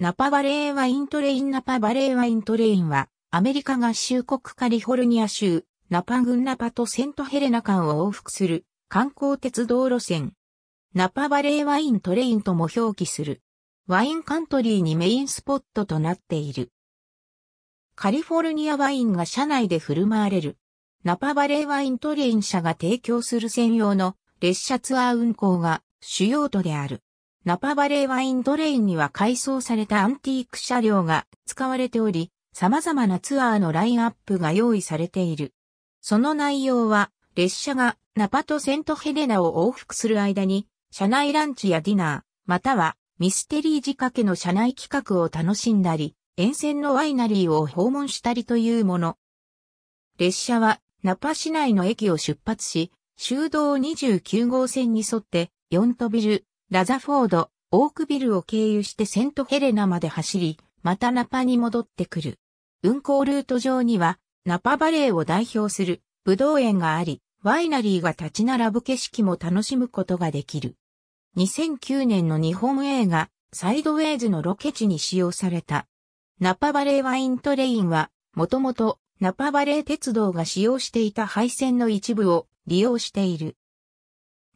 ナパバレーワイントレインナパバレーワイントレインは、アメリカ合衆国カリフォルニア州、ナパ郡ナパとセントヘレナ間を往復する観光鉄道路線。ナパバレーワイントレインとも表記する。ワインカントリーにメインスポットとなっている。カリフォルニアワインが車内で振る舞われる。ナパバレーワイントレイン社が提供する専用の列車ツアー運行が主要都である。ナパバレーワイントレインには改装されたアンティーク車両が使われており、様々なツアーのラインアップが用意されている。その内容は、列車がナパとセントヘレナを往復する間に、車内ランチやディナー、またはミステリー仕掛けの車内企画を楽しんだり、沿線のワイナリーを訪問したりというもの。列車はナパ市内の駅を出発し、修道29号線に沿って、ヨントビル、ラザフォード、オークビルを経由してセントヘレナまで走り、またナパに戻ってくる。運行ルート上には、ナパバレーを代表するブドウ園があり、ワイナリーが立ち並ぶ景色も楽しむことができる。2009年の日本映画、サイドウェイズのロケ地に使用された。ナパバレーワイントレインは、もともとナパバレー鉄道が使用していた廃線の一部を利用している。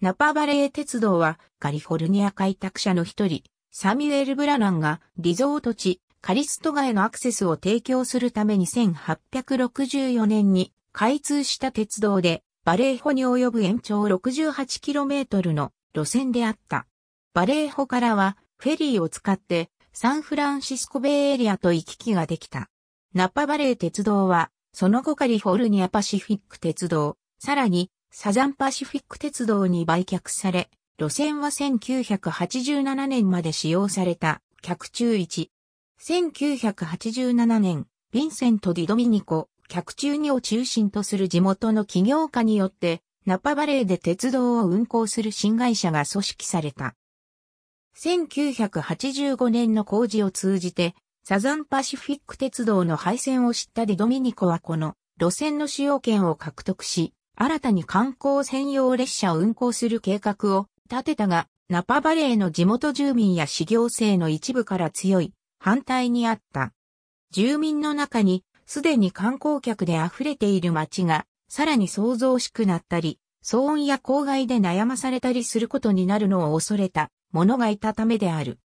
ナパバレー鉄道はカリフォルニア開拓者の一人、サミュエル・ブラナンがリゾート地、カリストガへのアクセスを提供するために1864年に開通した鉄道で、バレーホに及ぶ延長 68km の路線であった。バレーホからはフェリーを使ってサンフランシスコベイエリアと行き来ができた。ナパバレー鉄道は、その後カリフォルニアパシフィック鉄道、さらにサザンパシフィック鉄道に売却され、路線は1987年まで使用された客中1。1987年、ヴィンセント・ディ・ドミニコ、客中2を中心とする地元の企業家によって、ナパバレーで鉄道を運行する新会社が組織された。1985年の工事を通じて、サザンパシフィック鉄道の廃線を知ったディ・ドミニコはこの路線の使用権を獲得し、新たに観光専用列車を運行する計画を立てたが、ナパバレーの地元住民や市行政の一部から強い反対にあった。住民の中にすでに観光客で溢れている街がさらに騒々しくなったり、騒音や公害で悩まされたりすることになるのを恐れた者がいたためである。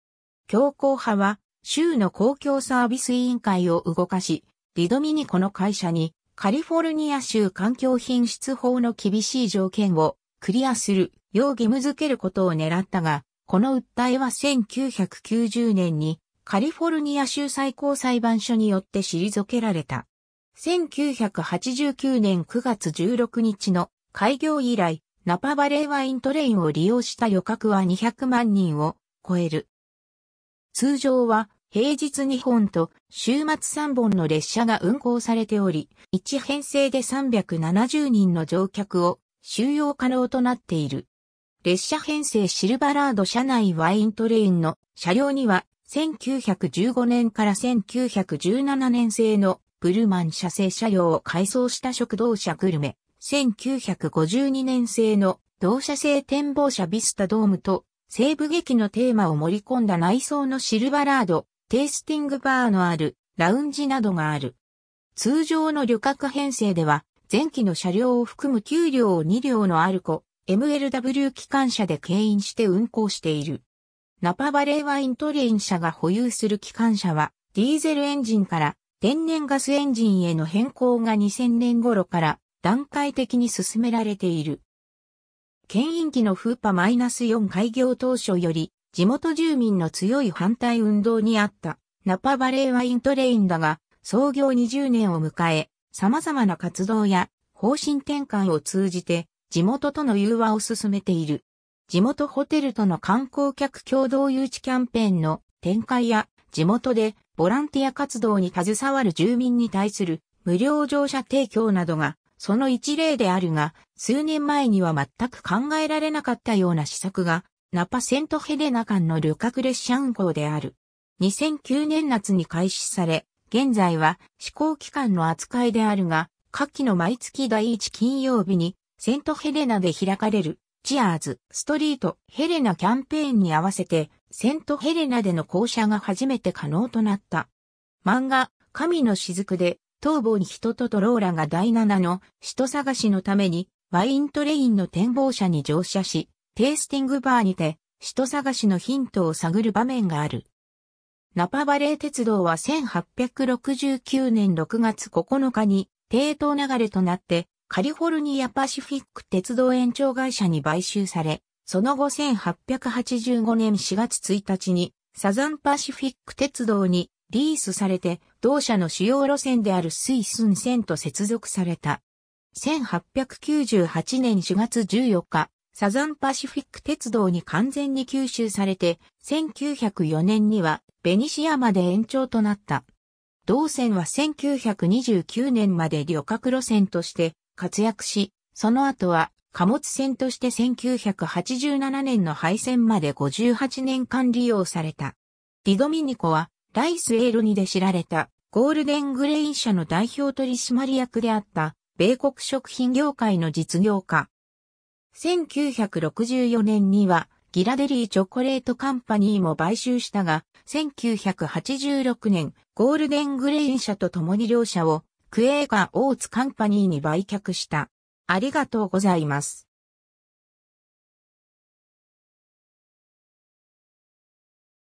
強硬派は州の公共サービス委員会を動かし、リドミニコの会社にカリフォルニア州環境品質法の厳しい条件をクリアするよう義務付けることを狙ったが、この訴えは1990年にカリフォルニア州最高裁判所によって退けられた。1989年9月16日の開業以来、ナパバレーワイントレインを利用した旅客は200万人を超える。通常は平日2本と週末3本の列車が運行されており、1編成で370人の乗客を収容可能となっている。列車編成シルバラード車内ワイントレインの車両には1915年から1917年製のブルマン車製車両を改装した食堂車グルメ、1952年製の同社製展望車ビスタドームと西部劇のテーマを盛り込んだ内装のシルバラードテイスティングバーのあるラウンジなどがある。通常の旅客編成では、前期の車両を含む9両を2両のアルコ、MLW 機関車で牽引して運行している。ナパバレーワイントレイン社が保有する機関車は、ディーゼルエンジンから天然ガスエンジンへの変更が2000年頃から段階的に進められている。牽引機のフーパ -4 開業当初より地元住民の強い反対運動にあったナパバレーワイントレインだが、創業20年を迎え、様々な活動や方針転換を通じて地元との融和を進めている。地元ホテルとの観光客共同誘致キャンペーンの展開や地元でボランティア活動に携わる住民に対する無料乗車提供などがその一例であるが、数年前には全く考えられなかったような施策がナパセントヘデナ間の旅客列車運行である。2009年夏に開始され、現在は試行期間の扱いであるが、夏季の毎月第1金曜日に、セントヘレナで開かれる、チアーズ、ストリート、ヘレナキャンペーンに合わせて、セントヘレナでの降車が初めて可能となった。漫画、神の雫で、東坊に人とトローラが第7の、人探しのために、ワイントレインの展望車に乗車し、テイスティングバーにて、人探しのヒントを探る場面がある。ナパバレー鉄道は1869年6月9日に、低東流れとなって、カリフォルニアパシフィック鉄道延長会社に買収され、その後1885年4月1日に、サザンパシフィック鉄道にリースされて、同社の主要路線であるスイスン線と接続された。1898年4月14日、サザンパシフィック鉄道に完全に吸収されて、1904年にはベニシアまで延長となった。同線は1929年まで旅客路線として活躍し、その後は貨物船として1987年の廃線まで58年間利用された。ディドミニコはライスエールにで知られたゴールデングレイン社の代表取締役であった米国食品業界の実業家1964年にはギラデリーチョコレートカンパニーも買収したが、1986年ゴールデングレイン社と共に両社をクエーカーオーツカンパニーに売却した。ありがとうございます。